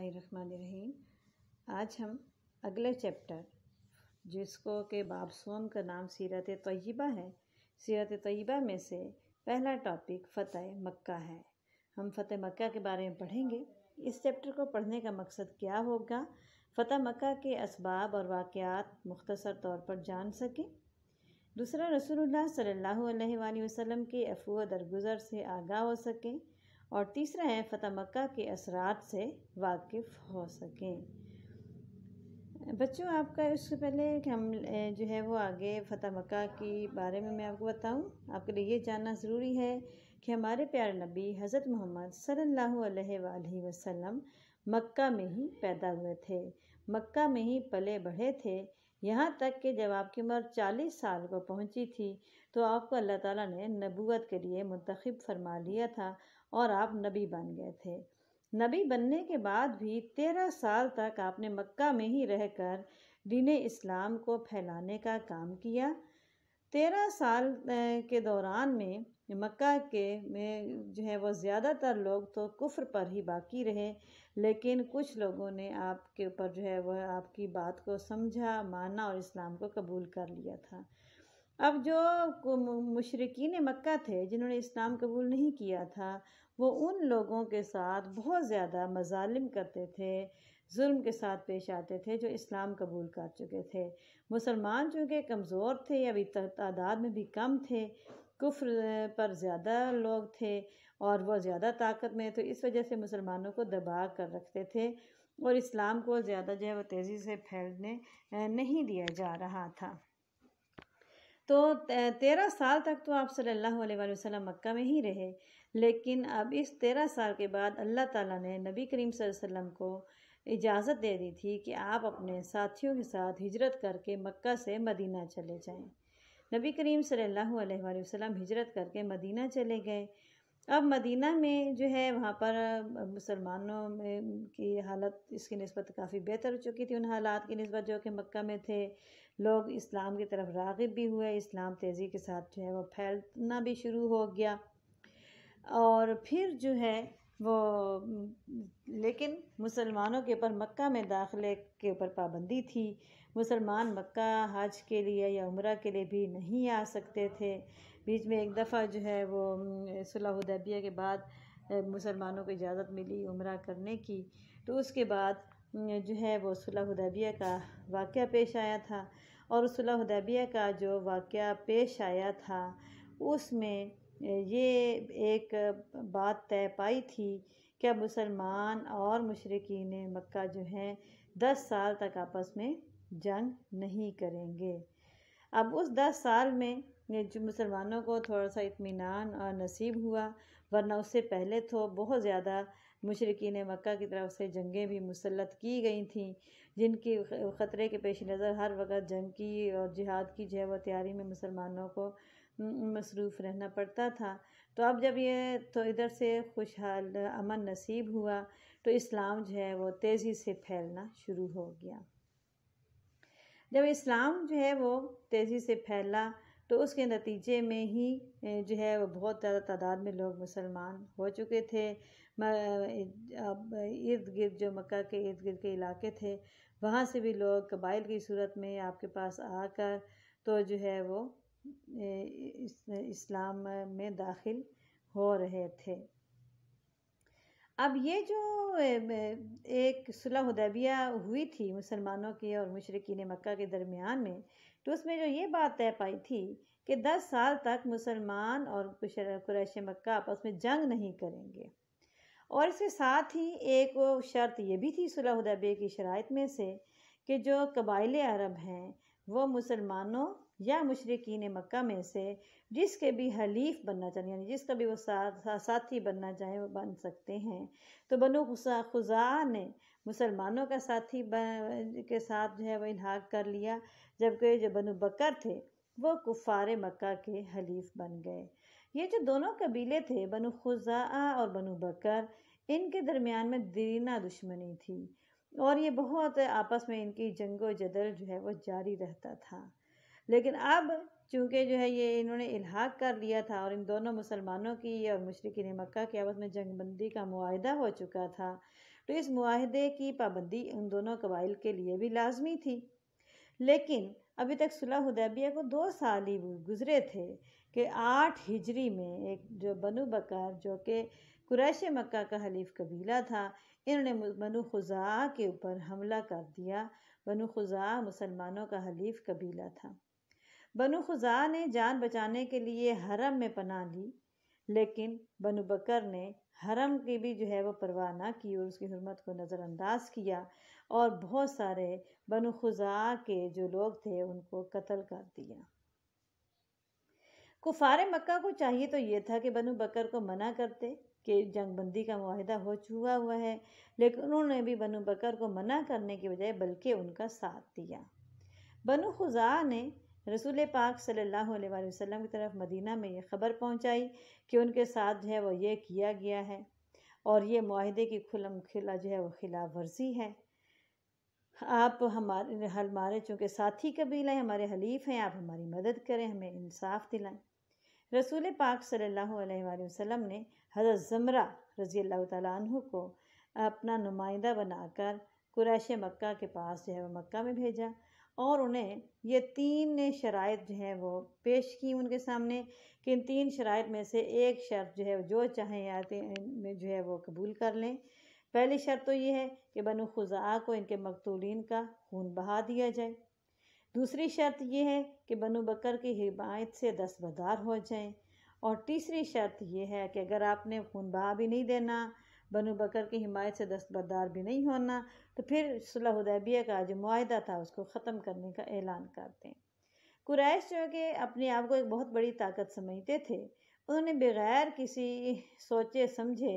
रहीम आज हम अगले चैप्टर जिसको के बाब सोम का नाम सीरत तयबा है सीरत तयबा में से पहला टॉपिक फ़तेह मक्का है हम फ़तेह मक्का के बारे में पढ़ेंगे इस चैप्टर को पढ़ने का मकसद क्या होगा फ़तेह मक्का के इसबाब और वाक़ात मुख्तसर तौर पर जान सकें दूसरा रसूलुल्लाह सल्लल्लाहु अलैहि वसल्लम के अफू दरगुजर से आगाह हो सकें और तीसरा है फ़तह मक्का के असरात से वाकिफ़ हो सकें बच्चों आपका उससे पहले कि हम जो है वो आगे फ़तह मक्का के बारे में मैं आपको बताऊं आपके लिए ये जानना ज़रूरी है कि हमारे प्यार नबी हज़रत मोहम्मद सल्लल्लाहु अलैहि वसल्लम मक्का में ही पैदा हुए थे मक्का में ही पले बढ़े थे यहाँ तक कि जब आपकी उम्र चालीस साल को पहुँची थी तो आपको अल्लाह ताला ने नबूत के लिए मंतखब फरमा लिया था और आप नबी बन गए थे नबी बनने के बाद भी तेरह साल तक आपने मक्का में ही रहकर दीन इस्लाम को फैलाने का काम किया तेरह साल के दौरान में मक्का के में जो है वो ज़्यादातर लोग तो कुफ्र पर ही बाकी रहे लेकिन कुछ लोगों ने आपके ऊपर जो है वह आपकी बात को समझा माना और इस्लाम को कबूल कर लिया था अब जो मशरकिन मक्का थे जिन्होंने इस्लाम कबूल नहीं किया था वो उन लोगों के साथ बहुत ज़्यादा मजालिम करते थे जुल्म के साथ पेश आते थे जो इस्लाम कबूल कर चुके थे मुसलमान चूँकि कमज़ोर थे या अभी तादाद में भी कम थे कुफ्र पर ज़्यादा लोग थे और वो ज़्यादा ताकत में तो इस वजह से मुसलमानों को दबा कर रखते थे और इस्लाम को ज़्यादा जो है वो तेज़ी से फैलने नहीं दिया जा रहा था तो तेरह साल तक तो आप सल्लल्लाहु अलैहि वसल्लम मक्का में ही रहे लेकिन अब इस तेरह साल के बाद अल्लाह ताला ने नबी करीम वसल्लम को इजाज़त दे दी थी कि आप अपने साथियों के साथ हिजरत करके मक्का से मदीना चले जाएं नबी करीम सल्लल्लाहु अलैहि वसल्लम हिजरत करके मदीना चले गए अब मदीना में जो है वहाँ पर मुसलमानों में की हालत इसकी नस्बत काफ़ी बेहतर हो चुकी थी उन हालात की नस्बत जो कि मक्का में थे लोग इस्लाम की तरफ रागब भी हुए इस्लाम तेज़ी के साथ जो है वो फैलना भी शुरू हो गया और फिर जो है वो लेकिन मुसलमानों के ऊपर मक्का में दाखिले के ऊपर पाबंदी थी मुसलमान मक्का हज के लिए या उम्र के लिए भी नहीं आ सकते थे बीच में एक दफ़ा जो है वो सुलहदैबिया के बाद मुसलमानों को इजाज़त मिली उम्र करने की तो उसके बाद जो है वो सुलह उदैबिया का वाक़ पेश आया था और सुलह उदैबिया का जो वाक़ पेश आया था उसमें ये एक बात तय पाई थी कि मुसलमान और मशरकिन मक्का जो हैं दस साल तक आपस में जंग नहीं करेंगे अब उस दस साल में जो मुसलमानों को थोड़ा सा इतमान और नसीब हुआ वरना उससे पहले तो बहुत ज़्यादा मशरकिन मक्का की तरफ से जंगें भी मुसलत की गई थी जिनकी ख़तरे के पेश नज़र हर वक्त जंग की और जिहाद की जो है वह तैयारी में मुसलमानों को मसरूफ़ रहना पड़ता था तो अब जब ये तो इधर से खुशहाल अमन नसीब हुआ तो इस्लाम जो है वो तेज़ी से फैलना शुरू हो गया जब इस्लाम जो है वो तेज़ी से फैला तो उसके नतीजे में ही जो है वो बहुत ज़्यादा तादाद में लोग मुसलमान हो चुके थे इर्द गिर्द जो मक्का के इर्द गिर्द के इलाके थे वहाँ से भी लोग कबाइल की सूरत में आपके पास आकर तो जो है वो इस, इस्लाम में दाखिल हो रहे थे अब ये जो एक सुलह उदैबिया हुई थी मुसलमानों की और मशरकिन मक्का के दरमियान में तो उसमें जो ये बात तय पाई थी कि दस साल तक मुसलमान और कुरैश मक्का आपस में जंग नहीं करेंगे और इसके साथ ही एक शर्त यह भी थी सुलह उदैबे की शराइ में से कि जो कबाइल अरब हैं वो मुसलमानों या मशरकिन मक्का में से जिसके भी हलीफ बनना चाहें यानी जिसका भी वो साथ साथी बनना चाहें वो बन सकते हैं तो बनो खुजा ने मुसलमानों का साथी के साथ जो है वह इलाहाक कर लिया जबकि जो बनु बकर थे वो कुफ़ार मक्का के हलीफ बन गए ये जो दोनों कबीले थे बनु खुजा और बनु बकर इनके दरमियान में दीना दुश्मनी थी और ये बहुत आपस में इनकी जंगो जदल जो है वो जारी रहता था लेकिन अब चूँकि जो है ये इन्होंने इलाहा कर लिया था और इन दोनों मुसलमानों की और मशरकिन मक्का के आपस में जंगबंदी का माहदा हो चुका था तो इस माहदे की पाबंदी उन दोनों कबाइल के लिए भी लाजमी थी लेकिन अभी तक सुलह उदैबिया को दो साल ही गुजरे थे कि आठ हिजरी में एक जो बनु बकर जो कि कुरैश मक्का का हलीफ कबीला था इन्होंने बनु खुजा के ऊपर हमला कर दिया बनु खुजा मुसलमानों का हलीफ कबीला था बनु खुजा ने जान बचाने के लिए हरम में पनाह ली लेकिन बनु बकर ने हरम की भी जो है वो परवाह ना की और उसकी हरमत को नज़रअंदाज किया और बहुत सारे बनु खुजा के जो लोग थे उनको कत्ल कर दिया कुफार मक्का को चाहिए तो ये था कि बनु बकर को मना करते कि जंग बंदी का माहिदा हो चुका हुआ है लेकिन उन्होंने भी बनु बकर को मना करने के बजाय बल्कि उनका साथ दिया बनु खुजा ने रसूल पाक सल्लल्लाहु अलैहि वसल्लम की तरफ मदीना में ये खबर पहुंचाई कि उनके साथ जो है वो ये किया गया है और ये माहदे की खुलम खिला जो है वो खिलाफ वर्जी है आप हमारे हमारे चूँकि साथी कबीला हैं हमारे हलीफ हैं आप हमारी मदद करें हमें इंसाफ दिलाएं रसूल पाक सल्लल्लाहु अलैहि वसल्लम ने हज़रत ज़मरा रज़ी अल्लाह को अपना नुमाइंदा बनाकर कुरैश मक्का के पास जो है वो मक्का में भेजा और उन्हें ये तीन ने शराइ जो है वो पेश की उनके सामने कि इन तीन शराइ में से एक शर्त जो है जो चाहें आते में जो है वो कबूल कर लें पहली शर्त तो ये है कि बनु खुजा को इनके मकतूलिन का खून बहा दिया जाए दूसरी शर्त यह है कि बनु बकर की हिमायत से दस्तबदार हो जाएं और तीसरी शर्त यह है कि अगर आपने खून बहा भी नहीं देना बनु बकर की हिमायत से दस्तबदार भी नहीं होना तो फिर सुलहदैबिया का जो माहा था उसको ख़त्म करने का ऐलान कर दें कुरैश जो कि अपने आप को एक बहुत बड़ी ताकत समझते थे उन्होंने बगैर किसी सोचे समझे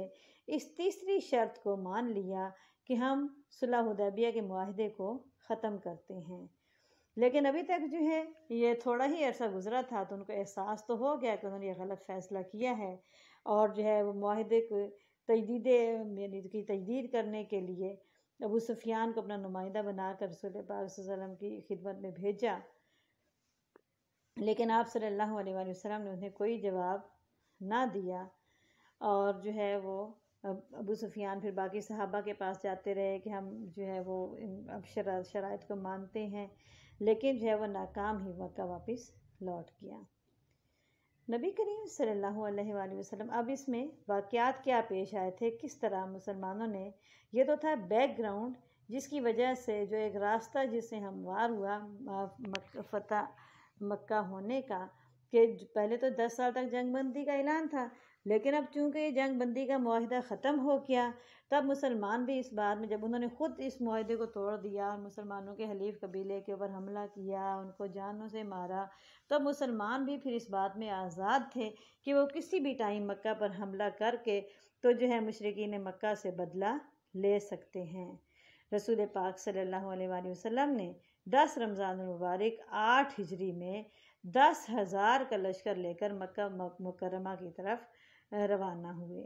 इस तीसरी शर्त को मान लिया कि हम सुलहदैबिया के माहदे को ख़त्म करते हैं लेकिन अभी तक जो है ये थोड़ा ही अरसा गुज़रा था तो उनको एहसास तो हो गया कि उन्होंने ये गलत फ़ैसला किया है और जो है वो माहदे को तजदीद की तजदीद करने के लिए अबू सुफियान को अपना नुमाइंदा बनाकर रसूल पाक की खिदमत में भेजा लेकिन आप सल्लल्लाहु अलैहि वसल्लम ने उन्हें कोई जवाब ना दिया और जो है वो अबू सुफियान फिर बाकी सहाबा के पास जाते रहे कि हम जो है वो इन अब शरात शरात को मानते हैं लेकिन जो है वह नाकाम ही मक्का वापस लौट गया नबी करीम सल्लल्लाहु अलैहि वसल्लम अब इसमें वाक़ात क्या पेश आए थे किस तरह मुसलमानों ने यह तो था बैकग्राउंड जिसकी वजह से जो एक रास्ता जिससे हमवार हुआ मक, फतह मक्का होने का कि पहले तो दस साल तक जंग बंदी का ऐलान था लेकिन अब चूँकि जंग बंदी का माहदा ख़त्म हो गया तब मुसलमान भी इस बात में जब उन्होंने ख़ुद इस माहदे को तोड़ दिया और मुसलमानों के हलीफ कबीले के ऊपर हमला किया उनको जानों से मारा तब मुसलमान भी फिर इस बात में आज़ाद थे कि वो किसी भी टाइम मक्का पर हमला करके तो जो है मशरकिन मक्का से बदला ले सकते हैं रसूल पाक सल्लल्लाहु अलैहि वसल्लम ने दस रमज़ान मुबारक आठ हिजरी में दस हज़ार का लश्कर लेकर मक्का मुकरमा की तरफ रवाना हुए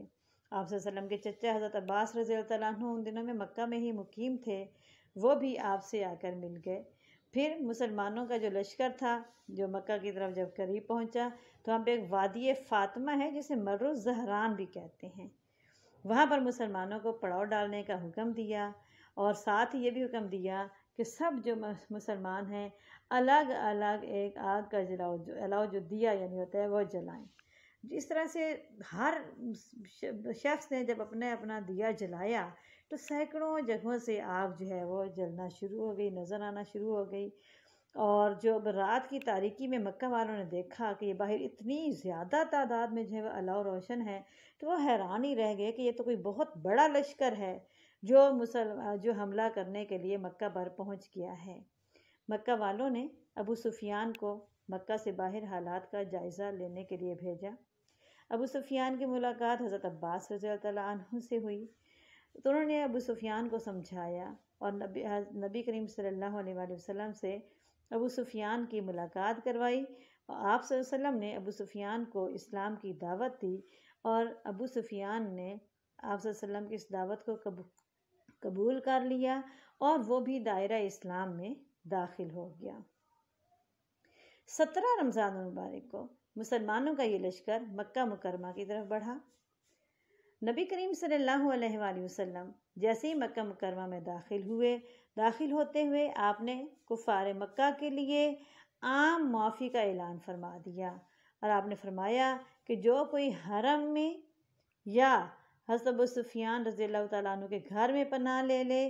आप के चचा हज़रत अब्बास रज़ी उन दिनों में मक्का में ही मुकीम थे वो भी आपसे आकर मिल गए फिर मुसलमानों का जो लश्कर था जो मक्का की तरफ जब करीब पहुंचा तो हम पे एक वादी फ़ातमा है जिसे मर्र जहरान भी कहते हैं वहाँ पर मुसलमानों को पड़ाव डालने का हुक्म दिया और साथ ही ये भी हुक्म दिया कि सब जो मुसलमान हैं अलग अलग एक आग का जलाओ जो अलाओ जो दिया यानी होता है वह जलाएँ इस तरह से हर शख्स ने जब अपने अपना दिया जलाया तो सैकड़ों जगहों से आग जो है वो जलना शुरू हो गई नज़र आना शुरू हो गई और जो अब रात की तारीकी में मक्का वालों ने देखा कि ये बाहर इतनी ज़्यादा तादाद में जो है वह अलाव रोशन है तो वो हैरान ही रह गए कि ये तो कोई बहुत बड़ा लश्कर है जो मुसल जो हमला करने के लिए मक्का पर पहुंच गया है मक्का वालों ने अबू सुफियान को मक्का से बाहर हालात का जायज़ा लेने के लिए भेजा अबू सुफियान की मुलाकात हज़रत अब्बास रज़ी तु से हुई तो उन्होंने अबू सुफियान को समझाया और नबी नबी करीम सल्लल्लाहु अलैहि वसल्लम से अबू सुफियान की मुलाकात करवाई और आप वसल्लम ने अबू सुफियान को इस्लाम की दावत दी और अबू सुफियान ने आप वसल्लम की इस दावत को कबू कबूल कर लिया और वो भी दायरा इस्लाम में दाखिल हो गया सत्रह रमज़ान मुबारक को मुसलमानों का ये लश्कर मक्का मुकरमा की तरफ बढ़ा नबी करीम सल्लल्लाहु अलैहि वसल्लम जैसे ही मक्का मुकरमा में दाखिल हुए दाखिल होते हुए आपने कुफार मक्का के लिए आम माफ़ी का ऐलान फरमा दिया और आपने फरमाया कि जो कोई हरम में या हसब सुफियान रज़ी तु के घर में पनाह ले ले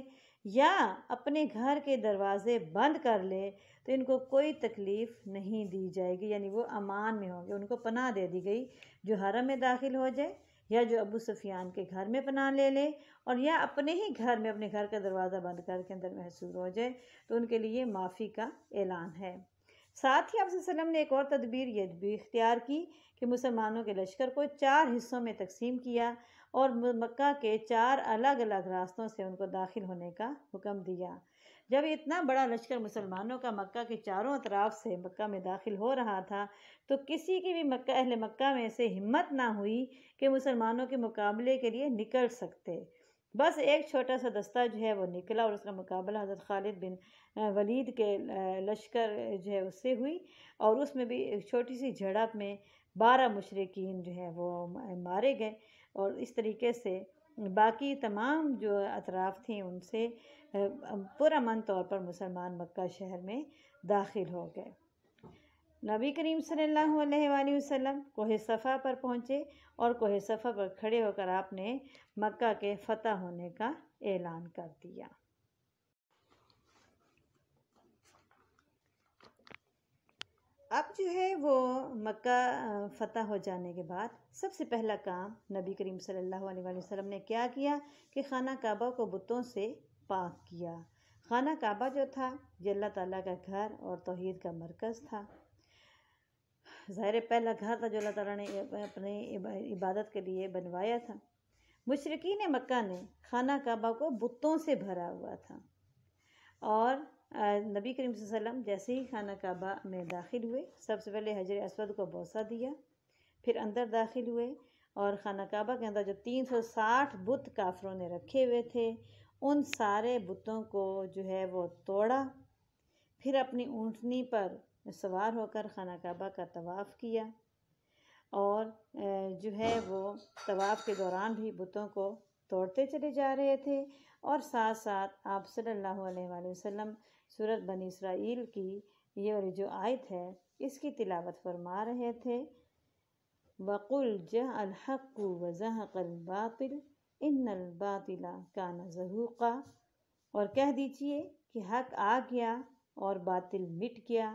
या अपने घर के दरवाज़े बंद कर ले तो इनको कोई तकलीफ़ नहीं दी जाएगी यानी वो अमान में होंगे उनको पनाह दे दी गई जो हरम में दाखिल हो जाए या जो अबू सुफियान के घर में पनाह ले ले और या अपने ही घर में अपने घर का दरवाज़ा बंद करके अंदर महसूर हो जाए तो उनके लिए माफ़ी का ऐलान है साथ ही आप ने एक और तदबीर ये भी इख्तियार की कि मुसलमानों के लश्कर को चार हिस्सों में तकसीम किया और मक्का के चार अलग अलग रास्तों से उनको दाखिल होने का हुक्म दिया जब इतना बड़ा लश्कर मुसलमानों का मक्का के चारों अतराफ से मक्का में दाखिल हो रहा था तो किसी की भी मक्का अहल मक्का में से हिम्मत ना हुई कि मुसलमानों के मुकाबले के लिए निकल सकते बस एक छोटा सा दस्ता जो है वो निकला और उसका मुकाबला हज़रत खालिद बिन वलीद के लश्कर जो है उससे हुई और उसमें भी एक छोटी सी झड़प में बारह मशरकिन जो है वो मारे गए और इस तरीके से बाकी तमाम जो अतराफ़ थे उनसे पुरान तौर पर मुसलमान मक्का शहर में दाखिल हो गए नबी करीम सल्लल्लाहु अलैहि वसल्लम कोह सफ़ा पर पहुँचे और कोह सफ़ा पर खड़े होकर आपने मक्का के फ़तह होने का ऐलान कर दिया अब जो है वो मक्का फ़तह हो जाने के बाद सबसे पहला काम नबी करीम सल्लल्लाहु अलैहि वसल्लम ने क्या किया कि खाना काबा को बुतों से पाक किया खाना काबा जो था ये अल्लाह ताला का घर और तोहद का मरकज़ था ज़ाहिर पहला घर था जो अल्लाह ताला ने अपने इबादत के लिए बनवाया था मशरकिन मक्का ने खाना काबा को बुतों से भरा हुआ था और नबी करीम वसल्लम जैसे ही खाना काबा में दाखिल हुए सबसे पहले हजर असवद को बोसा दिया फिर अंदर दाखिल हुए और खाना काबा के अंदर जो तीन सौ साठ बुत काफरों ने रखे हुए थे उन सारे बुतों को जो है वो तोड़ा फिर अपनी ऊँटनी पर सवार होकर खाना काबा का तवाफ़ किया और जो है वो तवाफ़ के दौरान भी बुतों को तोड़ते चले जा रहे थे और साथ साथ आप सल्लल्लाहु अलैहि वसल्लम सूरत बनी इसराइल की ये वाली जो आयत है इसकी तिलावत फरमा रहे थे बकुल जह अलहक़ वज़हक़लबातिल इनबातिला काना जहूक़ा और कह दीजिए कि हक आ गया और बातिल मिट गया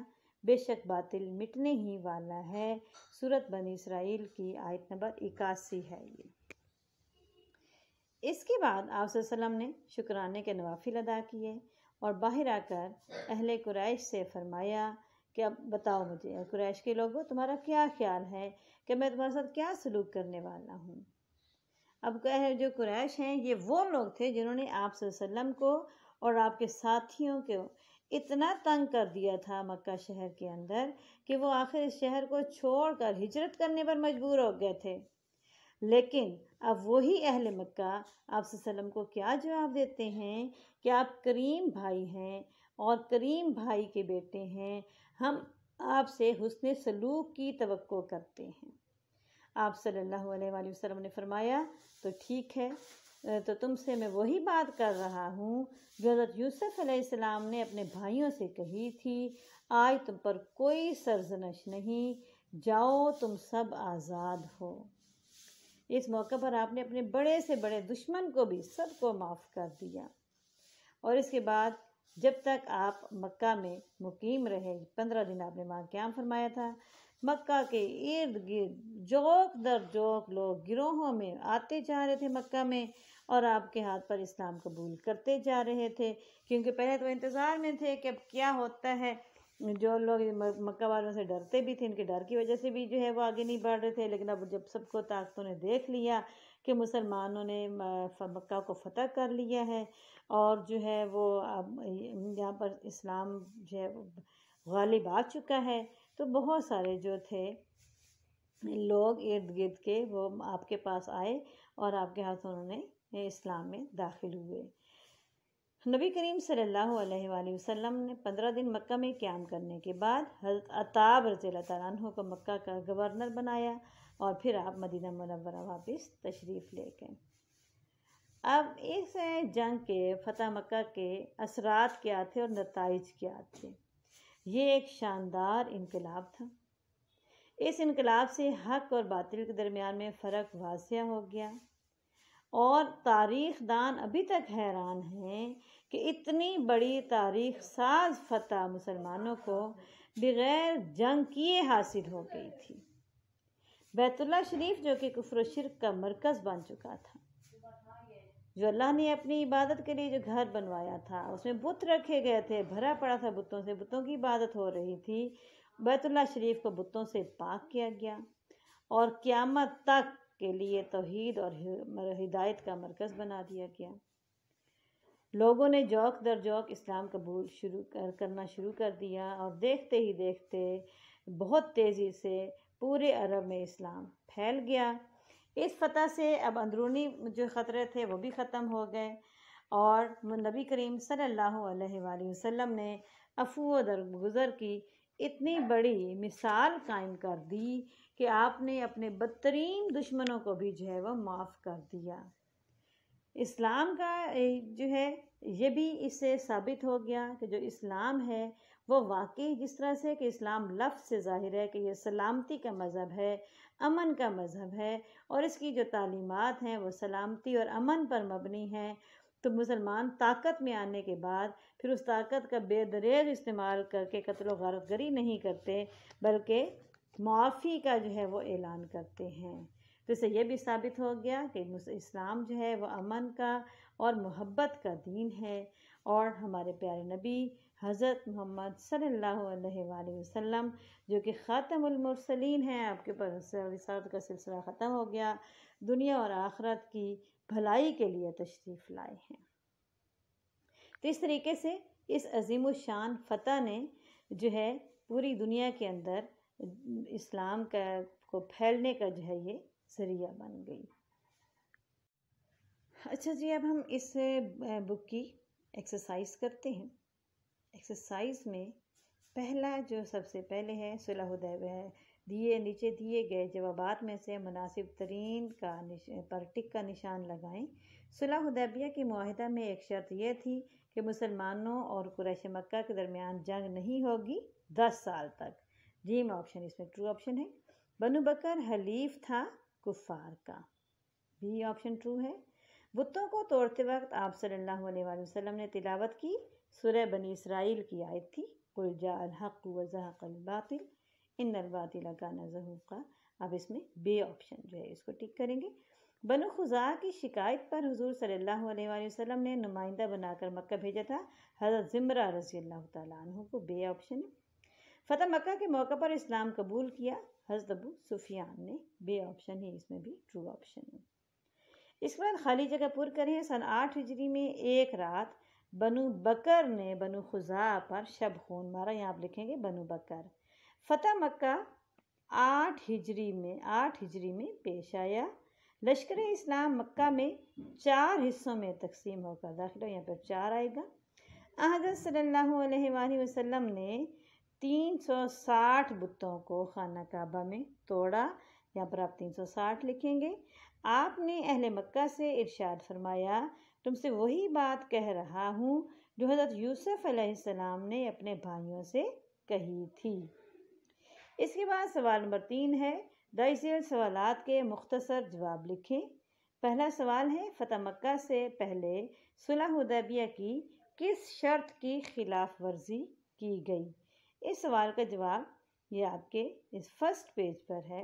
बेशक बातिल मिटने ही वाला है सूरत बन इसराइल की आयत नंबर इक्यासी है ये इसके बाद आप ने शुक्राने के नवाफिल अदा किए और बाहर आकर अहल क्रैश से फरमाया कि अब बताओ मुझे अहल के लोगों तुम्हारा क्या ख्याल है कि मैं तुम्हारे साथ क्या सलूक करने वाला हूँ अब कह जो क्रैश हैं ये वो लोग थे जिन्होंने आप को और आपके साथियों को इतना तंग कर दिया था मक्का शहर के अंदर कि वो आखिर इस शहर को छोड़कर हिजरत करने पर मजबूर हो गए थे लेकिन अब वही अहल मक्का आप वसम को क्या जवाब देते हैं कि आप करीम भाई हैं और करीम भाई के बेटे हैं हम आपसे हुसन सलूक की तो करते हैं आप सल्लल्लाहु अलैहि वसल्लम ने फरमाया तो ठीक है तो तुमसे मैं वही बात कर रहा हूँ जो हज़रत यूसुफ़ अलैहिस्सलाम ने अपने भाइयों से कही थी आज तुम पर कोई सरजनश नहीं जाओ तुम सब आज़ाद हो इस मौके पर आपने अपने बड़े से बड़े दुश्मन को भी सबको माफ़ कर दिया और इसके बाद जब तक आप मक्का में मुकीम रहे पंद्रह दिन आपने वहाँ क्या फरमाया था मक्का के इर्द गिर्द जोक दर जोक लोग गिरोहों में आते जा रहे थे मक्का में और आपके हाथ पर इस्लाम कबूल करते जा रहे थे क्योंकि पहले तो इंतज़ार में थे कि अब क्या होता है जो लोग मक्का वालों से डरते भी थे इनके डर की वजह से भी जो है वो आगे नहीं बढ़ रहे थे लेकिन अब जब सबको ताकतों ने देख लिया कि मुसलमानों ने मक्का को फतह कर लिया है और जो है वो अब यहाँ पर इस्लाम जो है गालिब आ चुका है तो बहुत सारे जो थे लोग इर्द गिर्द के वो आपके पास आए और आपके हाथ उन्होंने इस्लाम में दाखिल हुए नबी करीम सल्लल्लाहु अलैहि वसल्लम ने पंद्रह दिन मक्का में क्याम करने के बाद हजरत अताब रज़ी तु को मक्का का गवर्नर बनाया और फिर आप मदीना मनवरा वापस तशरीफ़ ले गए अब इस जंग के फतह मक्का के असरात क्या थे और नतज क्या थे ये एक शानदार इनकलाब था इस इनकलाब से हक और बातिल के दरमियान में फ़र्क वाजिया हो गया और तारीख दान अभी तक हैरान हैं कि इतनी बड़ी तारीख साज फतह मुसलमानों को बग़ैर जंग किए हासिल हो गई थी बैतुल्ला शरीफ जो कि कुफर शिरक का मरकज़ बन चुका था जो अल्लाह ने अपनी इबादत के लिए जो घर बनवाया था उसमें बुत रखे गए थे भरा पड़ा था बुतों से बुतों की इबादत हो रही थी बैतुल्ला शरीफ को बुतों से पाक किया गया और क़्यामत तक के लिए तोहद और हिदायत का मरकज़ बना दिया गया लोगों ने जौक दर जौक इस्लाम कबूल शुरू कर करना शुरू कर दिया और देखते ही देखते बहुत तेज़ी से पूरे अरब में इस्लाम फैल गया इस फतह से अब अंदरूनी जो ख़तरे थे वो भी ख़त्म हो गए और नबी करीम सल्लल्लाहु अलैहि वसल्लम ने अफू दरगुजर की इतनी बड़ी मिसाल कायम कर दी कि आपने अपने बदतरीन दुश्मनों को भी जो है वह माफ़ कर दिया इस्लाम का जो है ये भी इससे साबित हो गया कि जो इस्लाम है वो वाकई जिस तरह से कि इस्लाम लफ्ज़ से ज़ाहिर है कि यह सलामती का मज़हब है अमन का मज़हब है और इसकी जो तालीमत हैं वो सलामती और अमन पर मबनी हैं तो मुसलमान ताकत में आने के बाद फिर उस ताकत का बेदरेज इस्तेमाल करके कत्ल वारत गरी नहीं करते बल्कि माफ़ी का जो है वो ऐलान करते हैं तो इससे यह भी साबित हो गया कि इस्लाम जो है वह अमन का और मोहब्बत का दीन है और हमारे प्यारे नबी हज़रत मोहम्मद सल्लल्लाहु अलैहि वसल्लम जो कि ख़ातमसलिन हैं आपके रिसालत का सिलसिला ख़त्म हो गया दुनिया और आखरत की भलाई के लिए तशरीफ़ लाए हैं तो इस तरीके से इस अजीम शान फ़तह ने जो है पूरी दुनिया के अंदर इस्लाम का को फैलने का जो है ये जरिया बन गई अच्छा जी अब हम इस बुक की एक्सरसाइज करते हैं एक्सरसाइज में पहला जो सबसे पहले है सुलह है दिए नीचे दिए गए जवाब में से मुनासिब तरीन का पर टिक का निशान लगाएं सुलह उदैबिया के माहे में एक शर्त यह थी कि मुसलमानों और कुरैश मक्का के दरमियान जंग नहीं होगी दस साल तक डीम ऑप्शन इसमें ट्रू ऑप्शन है बनु बकर हलीफ था कुफार का बी ऑप्शन ट्रू है बुतों को तोड़ते वक्त आप सल्लल्लाहु अलैहि वसल्लम ने तिलावत की सुरह बनी इसराइल की आयत थी कुल जा हक वज़ाक़ल बातिल इन अलबातिल का अब इसमें बे ऑप्शन जो है इसको टिक करेंगे बनु खुजा की शिकायत पर हुजूर सल्लल्लाहु अलैहि वसल्लम ने नुमाइंदा बनाकर मक्का भेजा था हज़रत ज़िमरा रजी अल्लाह तु को बे ऑप्शन फ़तह मक्का के मौके पर इस्लाम कबूल किया हज़रत अबू सुफियान ने बे ऑप्शन है इसमें भी ट्रू ऑप्शन है इसके बाद खाली जगह पुर करें सन आठ हिजरी में एक रात बनु बकर ने बनु खुजा पर शब खून मारा यहाँ आप लिखेंगे बनु बकर फ़तह मक्का आठ हिजरी में आठ हिजरी में पेश आया लश्कर इस्लाम मक्का में चार हिस्सों में तकसीम होकर दाखिल हो यहाँ पर चार आएगा हज़रत सल्ला वसम ने 360 बुतों को खाना काबा में तोड़ा यहाँ पर आप 360 लिखेंगे आपने अहल मक्का से इरशाद फरमाया तुमसे वही बात कह रहा हूँ जो हज़रत यूसुफ अलैहिस्सलाम ने अपने भाइयों से कही थी इसके बाद सवाल नंबर तीन है दर्जेल सवाल के मुख्तसर जवाब लिखें पहला सवाल है फ़तह मक्का से पहले सुलह उदैबिया की किस शर्त की खिलाफ वर्जी की गई इस सवाल का जवाब ये आपके इस फर्स्ट पेज पर है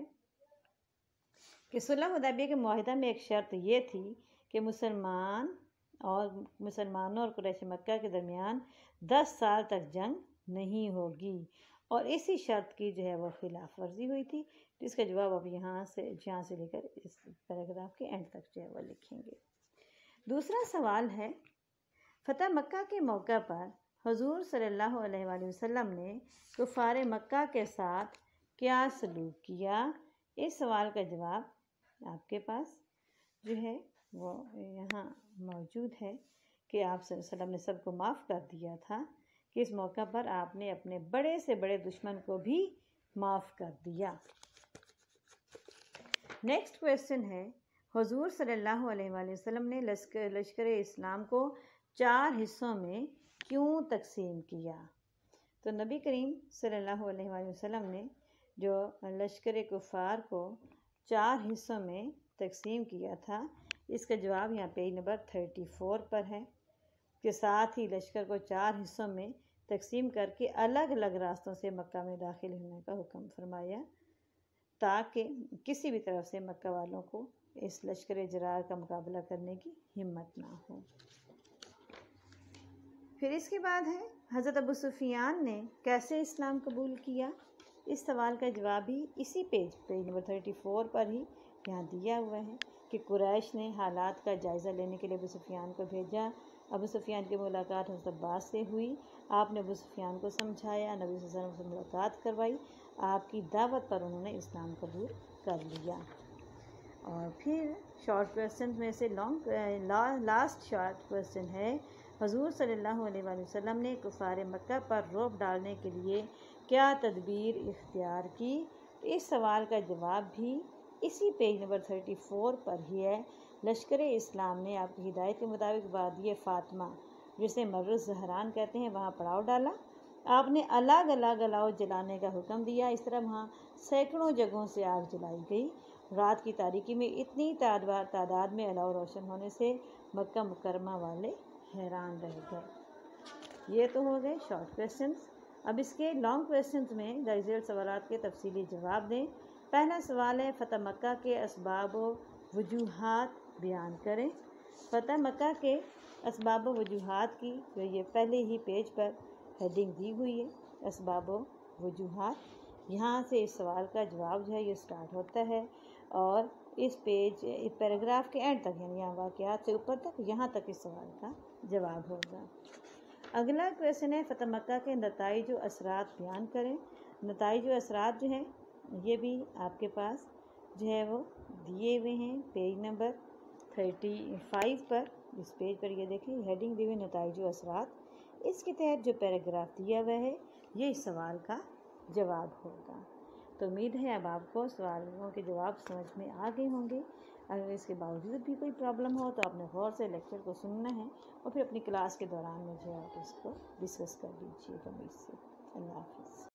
कि सुलह उदैबिया के माहिदा में एक शर्त ये थी कि मुसलमान और मुसलमानों और कुरैश मक्का के दरमियान दस साल तक जंग नहीं होगी और इसी शर्त की जो है वो खिलाफ वर्जी हुई थी जिसका तो इसका जवाब आप यहाँ से यहाँ से लेकर इस पैराग्राफ के एंड तक जो है वह लिखेंगे दूसरा सवाल है फतेह मक्का के मौका पर हजूर सल्ला वसम ने कुफार मक्का के साथ क्या सलूक किया इस सवाल का जवाब आपके पास जो है वो यहाँ मौजूद है कि आप सल्लम ने सबको माफ़ कर दिया था कि इस मौका पर आपने अपने बड़े से बड़े दुश्मन को भी माफ़ कर दिया नेक्स्ट क्वेश्चन है हजूर सल्ला वसम ने लश्कर लश्कर इस्लाम को चार हिस्सों में क्यों तकसीम किया तो नबी करीम सल्लल्लाहु अलैहि वसल्लम ने जो लश्कर कुफ़ार को चार हिस्सों में तकसीम किया था इसका जवाब यहाँ पेज नंबर थर्टी फोर पर है के साथ ही लश्कर को चार हिस्सों में तकसीम करके अलग अलग रास्तों से मक्का में दाखिल होने का हुक्म फरमाया ताकि किसी भी तरफ से मक्का वालों को इस लश्कर जरार का मुकाबला करने की हिम्मत ना हो फिर इसके बाद है हज़रत अबू सुफियान ने कैसे इस्लाम कबूल किया इस सवाल का जवाब भी इसी page page number thirty four पर ही यहाँ दिया हुआ है कि कुरैश ने हालात का जायज़ा लेने के लिए अबू सुफियान को भेजा अबू सुफियान की मुलाकात हजरत अब्बास से हुई आपने अबू सुफियान को समझाया नबी वसल्लम से मुलाकात करवाई आपकी दावत पर उन्होंने इस्लाम कबूल कर लिया और फिर शॉर्ट क्वेश्चन में से लॉन्ग लास्ट शॉर्ट क्वेश्चन है हजूर सल्लल्लाहु वसम ने कुफार मक्का पर रोब डालने के लिए क्या तदबीर इख्तियार की तो इस सवाल का जवाब भी इसी पेज नंबर थर्टी फोर पर ही है लश्कर इस्लाम ने आपकी हिदायत के मुताबिक वादी फातमा जिसे मर्रज़ जहरान कहते हैं वहाँ पड़ाव डाला आपने अलग अलग अलाव जलाने का हुक्म दिया इस तरह वहाँ सैकड़ों जगहों से आग जलाई गई रात की तारीकी में इतनी तादाद में अलाव रोशन होने से मक्का मुकरमा वाले हैरान रह गए ये तो हो गए शॉर्ट क्वेश्चन अब इसके लॉन्ग क्वेश्चन में दर्जेल सवाल के तफसीली जवाब दें पहला सवाल है फ़तह मक्का के इसबाब वजूहत बयान करें फ़तह मक्का के इसबाब वजूहत की जो ये पहले ही पेज पर हेडिंग दी हुई है इसबाब वजूहत यहाँ से इस सवाल का जवाब जो है ये स्टार्ट होता है और इस पेज इस पैराग्राफ के एंड तक यानी यहाँ वाक़ात से ऊपर तक यहाँ तक इस सवाल का जवाब होगा अगला क्वेश्चन है फ़तह मक्का के नतज व असरात बयान करें नतज व असरात जो हैं ये भी आपके पास जो है वो दिए हुए हैं पेज नंबर थर्टी फाइव पर इस पेज पर ये देखिए हेडिंग दी हुई नतज व असरात इसके तहत जो पैराग्राफ दिया हुआ है ये इस सवाल का जवाब होगा तो उम्मीद है अब आपको सवालों के जवाब समझ में आ गए होंगे अगर इसके बावजूद भी कोई प्रॉब्लम हो तो आपने गौर से लेक्चर को सुनना है और फिर अपनी क्लास के दौरान मुझे आप इसको डिस्कस कर दीजिएगा मुझसे अल्लाह हाफिज़